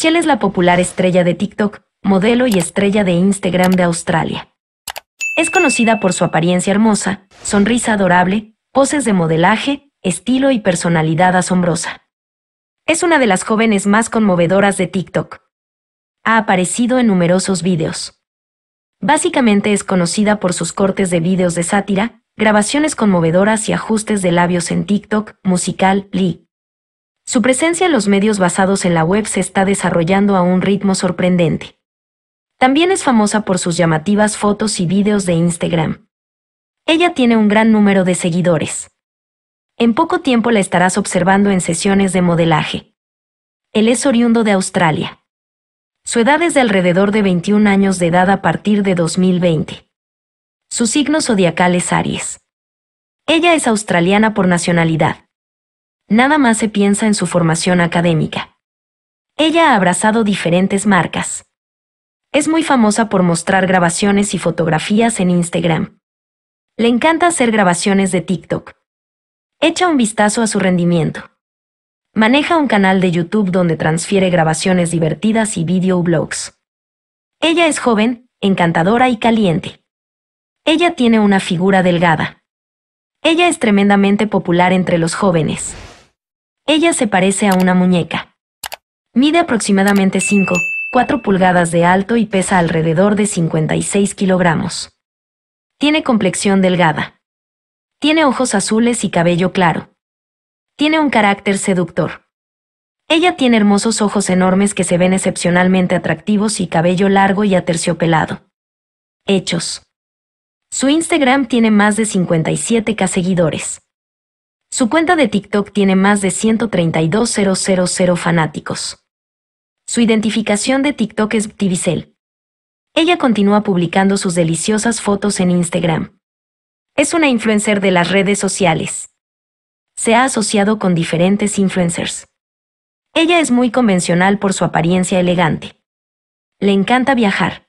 Shell es la popular estrella de TikTok, modelo y estrella de Instagram de Australia. Es conocida por su apariencia hermosa, sonrisa adorable, poses de modelaje, estilo y personalidad asombrosa. Es una de las jóvenes más conmovedoras de TikTok. Ha aparecido en numerosos vídeos. Básicamente es conocida por sus cortes de vídeos de sátira, grabaciones conmovedoras y ajustes de labios en TikTok, musical, Lee. Su presencia en los medios basados en la web se está desarrollando a un ritmo sorprendente. También es famosa por sus llamativas fotos y vídeos de Instagram. Ella tiene un gran número de seguidores. En poco tiempo la estarás observando en sesiones de modelaje. Él es oriundo de Australia. Su edad es de alrededor de 21 años de edad a partir de 2020. Su signo zodiacal es Aries. Ella es australiana por nacionalidad nada más se piensa en su formación académica. Ella ha abrazado diferentes marcas. Es muy famosa por mostrar grabaciones y fotografías en Instagram. Le encanta hacer grabaciones de TikTok. Echa un vistazo a su rendimiento. Maneja un canal de YouTube donde transfiere grabaciones divertidas y blogs. Ella es joven, encantadora y caliente. Ella tiene una figura delgada. Ella es tremendamente popular entre los jóvenes. Ella se parece a una muñeca. Mide aproximadamente 5, 4 pulgadas de alto y pesa alrededor de 56 kilogramos. Tiene complexión delgada. Tiene ojos azules y cabello claro. Tiene un carácter seductor. Ella tiene hermosos ojos enormes que se ven excepcionalmente atractivos y cabello largo y aterciopelado. Hechos. Su Instagram tiene más de 57k seguidores. Su cuenta de TikTok tiene más de 132.000 fanáticos. Su identificación de TikTok es Divisel. Ella continúa publicando sus deliciosas fotos en Instagram. Es una influencer de las redes sociales. Se ha asociado con diferentes influencers. Ella es muy convencional por su apariencia elegante. Le encanta viajar.